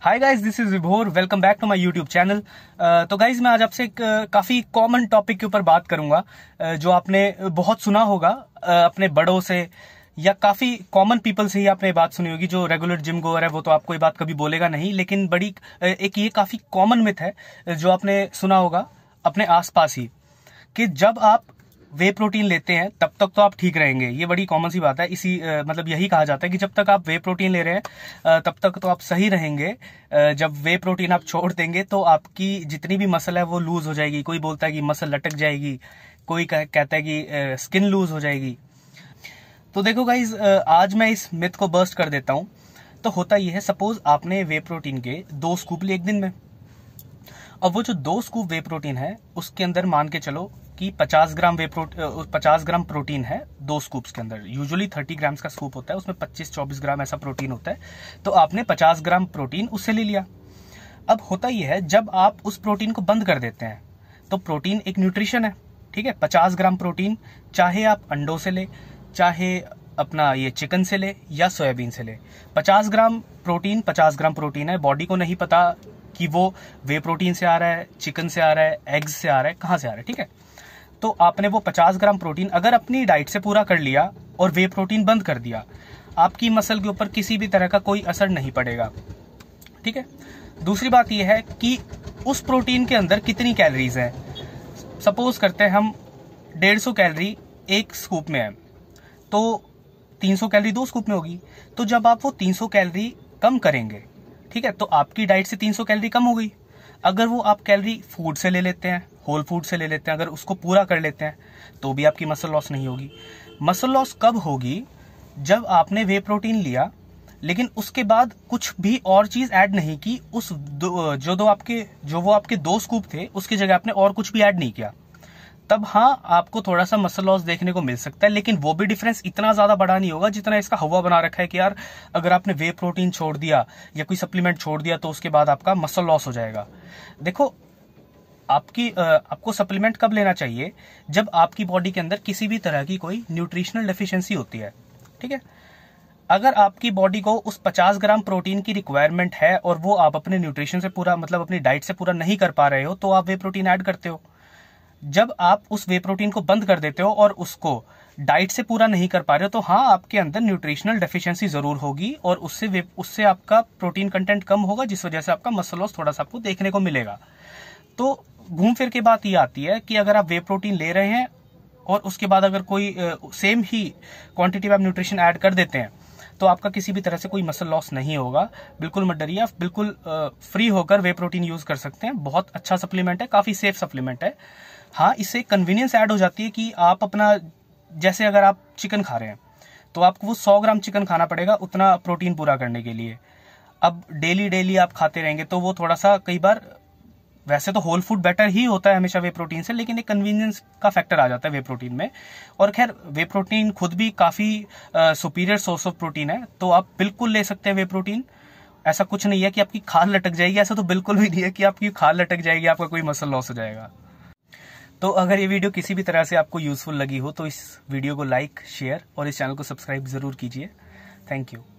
hi guys this is Vibhor welcome back to my YouTube channel तो guys मैं आज आपसे एक काफ़ी कॉमन टॉपिक के ऊपर बात करूंगा uh, जो आपने बहुत सुना होगा uh, अपने बड़ों से या काफ़ी कॉमन पीपल से ही आपने बात सुनी होगी जो रेगुलर जिम गोअर है वो तो आपको ये बात कभी बोलेगा नहीं लेकिन बड़ी uh, एक ये काफ़ी कॉमन मिथ है जो आपने सुना होगा अपने आसपास ही कि जब आप वे प्रोटीन लेते हैं तब तक तो आप ठीक रहेंगे ये बड़ी कॉमन सी बात है इसी आ, मतलब यही कहा जाता है कि जब तक आप वे प्रोटीन ले रहे हैं तब तक तो आप सही रहेंगे जब वे प्रोटीन आप छोड़ देंगे तो आपकी जितनी भी मसल है वो लूज हो जाएगी कोई बोलता है कि मसल लटक जाएगी कोई कह, कहता है कि स्किन लूज हो जाएगी तो देखो गाइज आज मैं इस मिथ को बर्स्ट कर देता हूं तो होता यह है सपोज आपने वे प्रोटीन के दो स्कूप लिए एक दिन में अब वो जो दो स्कूप वे प्रोटीन है उसके अंदर मान के चलो कि 50 ग्राम वे प्रोटीन ग्राम प्रोटीन है दो स्कूप्स के अंदर यूजुअली 30 ग्राम्स का स्कूप होता है उसमें 25-24 ग्राम ऐसा प्रोटीन होता है तो आपने 50 ग्राम प्रोटीन उससे ले लिया अब होता यह है जब आप उस प्रोटीन को बंद कर देते हैं तो प्रोटीन एक न्यूट्रिशन है ठीक है 50 ग्राम प्रोटीन चाहे आप अंडों से ले चाहे अपना ये चिकन से ले या सोयाबीन से ले 50 ग्राम प्रोटीन 50 ग्राम प्रोटीन है बॉडी को नहीं पता कि वो वे प्रोटीन से आ रहा है चिकन से आ रहा है एग्स से आ रहा है कहाँ से आ रहा है ठीक है तो आपने वो 50 ग्राम प्रोटीन अगर अपनी डाइट से पूरा कर लिया और वे प्रोटीन बंद कर दिया आपकी मसल के ऊपर किसी भी तरह का कोई असर नहीं पड़ेगा ठीक है दूसरी बात यह है कि उस प्रोटीन के अंदर कितनी कैलरीज है सपोज करते हैं हम डेढ़ कैलरी एक स्कूप में है तो 300 कैलरी दो स्कूप में होगी तो जब आप वो 300 कैलरी कम करेंगे ठीक है तो आपकी डाइट से 300 कैलरी कम हो गई अगर वो आप कैलरी फूड से ले लेते हैं होल फूड से ले लेते हैं अगर उसको पूरा कर लेते हैं तो भी आपकी मसल लॉस नहीं होगी मसल लॉस कब होगी जब आपने वे प्रोटीन लिया लेकिन उसके बाद कुछ भी और चीज ऐड नहीं की उस दो, जो दो आपके जो वो आपके दो स्कूप थे उसकी जगह आपने और कुछ भी ऐड नहीं किया तब हाँ आपको थोड़ा सा मसल लॉस देखने को मिल सकता है लेकिन वो भी डिफरेंस इतना ज्यादा बड़ा नहीं होगा जितना इसका हवा बना रखा है कि यार अगर आपने वे प्रोटीन छोड़ दिया या कोई सप्लीमेंट छोड़ दिया तो उसके बाद आपका मसल लॉस हो जाएगा देखो आपकी आपको सप्लीमेंट कब लेना चाहिए जब आपकी बॉडी के अंदर किसी भी तरह की कोई न्यूट्रिशनल डेफिशिएंसी होती है ठीक है अगर आपकी बॉडी को उस 50 ग्राम प्रोटीन की रिक्वायरमेंट है और वो आप अपने न्यूट्रिशन से पूरा मतलब अपनी डाइट से पूरा नहीं कर पा रहे हो तो आप वे प्रोटीन ऐड करते हो जब आप उस वे प्रोटीन को बंद कर देते हो और उसको डाइट से पूरा नहीं कर पा रहे हो तो हाँ आपके अंदर न्यूट्रिशनल डेफिशिएंसी जरूर होगी और उससे वे उससे आपका प्रोटीन कंटेंट कम होगा जिस वजह से आपका मसल लॉस थोड़ा सा आपको देखने को मिलेगा तो घूम फिर के बात ये आती है कि अगर आप वे प्रोटीन ले रहे हैं और उसके बाद अगर कोई सेम ही क्वांटिटी में आप न्यूट्रिशन ऐड कर देते हैं तो आपका किसी भी तरह से कोई मसल लॉस नहीं होगा बिल्कुल मत डरिए आप बिल्कुल फ्री होकर वे प्रोटीन यूज़ कर सकते हैं बहुत अच्छा सप्लीमेंट है काफ़ी सेफ सप्लीमेंट है हाँ इससे कन्वीनियंस ऐड हो जाती है कि आप अपना जैसे अगर आप चिकन खा रहे हैं तो आपको वो सौ ग्राम चिकन खाना पड़ेगा उतना प्रोटीन पूरा करने के लिए अब डेली डेली आप खाते रहेंगे तो वो थोड़ा सा कई बार वैसे तो होल फूड बेटर ही होता है हमेशा वे प्रोटीन से लेकिन एक कन्वीनियंस का फैक्टर आ जाता है वे प्रोटीन में और खैर वे प्रोटीन खुद भी काफ़ी सुपीरियर सोर्स ऑफ प्रोटीन है तो आप बिल्कुल ले सकते हैं वे प्रोटीन ऐसा कुछ नहीं है कि आपकी खाल लटक जाएगी ऐसा तो बिल्कुल भी नहीं है कि आपकी खाल लटक जाएगी आपका कोई मसल लॉस हो जाएगा तो अगर ये वीडियो किसी भी तरह से आपको यूजफुल लगी हो तो इस वीडियो को लाइक शेयर और इस चैनल को सब्सक्राइब जरूर कीजिए थैंक यू